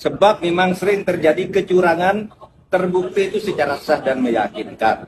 Sebab memang sering terjadi kecurangan terbukti itu secara sah dan meyakinkan.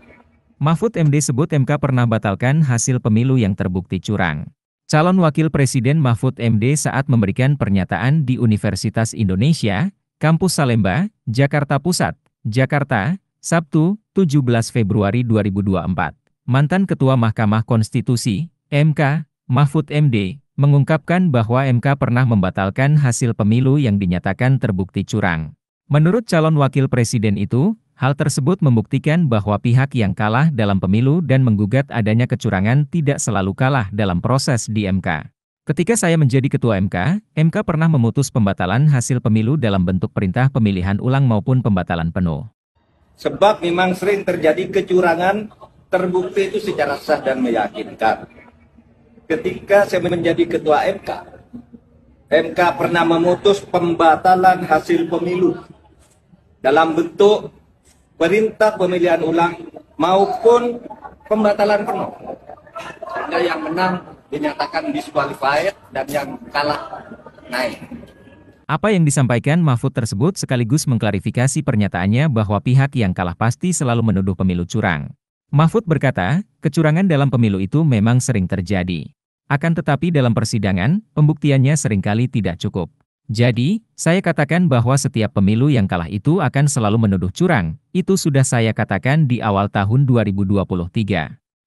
Mahfud MD sebut MK pernah batalkan hasil pemilu yang terbukti curang. Calon Wakil Presiden Mahfud MD saat memberikan pernyataan di Universitas Indonesia, Kampus Salemba, Jakarta Pusat, Jakarta, Sabtu, 17 Februari 2024. Mantan Ketua Mahkamah Konstitusi, MK, Mahfud MD, mengungkapkan bahwa MK pernah membatalkan hasil pemilu yang dinyatakan terbukti curang. Menurut calon wakil presiden itu, hal tersebut membuktikan bahwa pihak yang kalah dalam pemilu dan menggugat adanya kecurangan tidak selalu kalah dalam proses di MK. Ketika saya menjadi ketua MK, MK pernah memutus pembatalan hasil pemilu dalam bentuk perintah pemilihan ulang maupun pembatalan penuh. Sebab memang sering terjadi kecurangan, terbukti itu secara sah dan meyakinkan ketika saya menjadi ketua MK, MK pernah memutus pembatalan hasil pemilu dalam bentuk perintah pemilihan ulang maupun pembatalan penuh. Sehingga yang menang dinyatakan disqualified dan yang kalah naik. Apa yang disampaikan Mahfud tersebut sekaligus mengklarifikasi pernyataannya bahwa pihak yang kalah pasti selalu menuduh pemilu curang. Mahfud berkata, kecurangan dalam pemilu itu memang sering terjadi. Akan tetapi dalam persidangan, pembuktiannya seringkali tidak cukup. Jadi, saya katakan bahwa setiap pemilu yang kalah itu akan selalu menuduh curang. Itu sudah saya katakan di awal tahun 2023.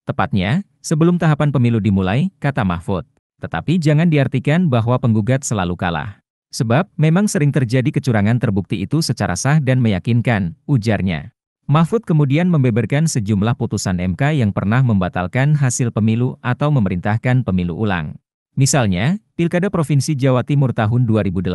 Tepatnya, sebelum tahapan pemilu dimulai, kata Mahfud. Tetapi jangan diartikan bahwa penggugat selalu kalah. Sebab, memang sering terjadi kecurangan terbukti itu secara sah dan meyakinkan, ujarnya. Mahfud kemudian membeberkan sejumlah putusan MK yang pernah membatalkan hasil pemilu atau memerintahkan pemilu ulang. Misalnya, Pilkada Provinsi Jawa Timur tahun 2008.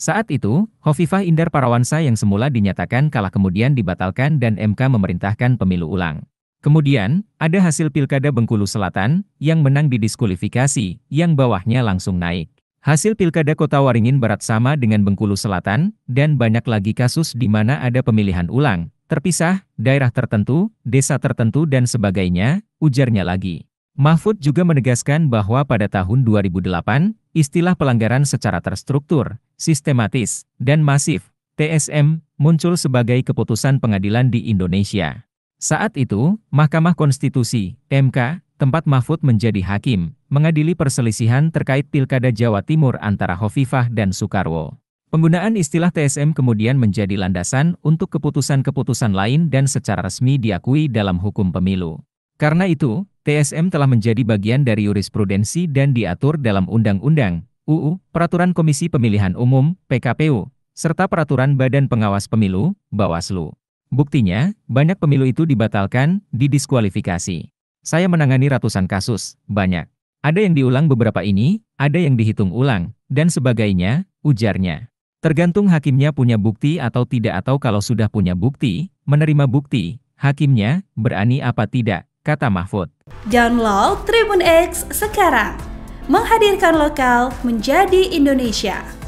Saat itu, Hovifah Indar Parawansa yang semula dinyatakan kalah kemudian dibatalkan dan MK memerintahkan pemilu ulang. Kemudian, ada hasil Pilkada Bengkulu Selatan, yang menang didiskualifikasi, yang bawahnya langsung naik. Hasil pilkada Kota Waringin Barat sama dengan Bengkulu Selatan, dan banyak lagi kasus di mana ada pemilihan ulang, terpisah, daerah tertentu, desa tertentu dan sebagainya, ujarnya lagi. Mahfud juga menegaskan bahwa pada tahun 2008, istilah pelanggaran secara terstruktur, sistematis, dan masif, TSM, muncul sebagai keputusan pengadilan di Indonesia. Saat itu, Mahkamah Konstitusi, MK, tempat Mahfud menjadi hakim, mengadili perselisihan terkait Pilkada Jawa Timur antara Hovifah dan Soekarwo. Penggunaan istilah TSM kemudian menjadi landasan untuk keputusan-keputusan lain dan secara resmi diakui dalam hukum pemilu. Karena itu, TSM telah menjadi bagian dari jurisprudensi dan diatur dalam Undang-Undang, UU, Peraturan Komisi Pemilihan Umum, PKPU, serta Peraturan Badan Pengawas Pemilu, Bawaslu. Buktinya, banyak pemilu itu dibatalkan, didiskualifikasi. Saya menangani ratusan kasus, banyak. Ada yang diulang beberapa ini, ada yang dihitung ulang, dan sebagainya, ujarnya. Tergantung hakimnya punya bukti atau tidak atau kalau sudah punya bukti, menerima bukti, hakimnya berani apa tidak, kata Mahfud. Download Tribun X sekarang. Menghadirkan lokal menjadi Indonesia.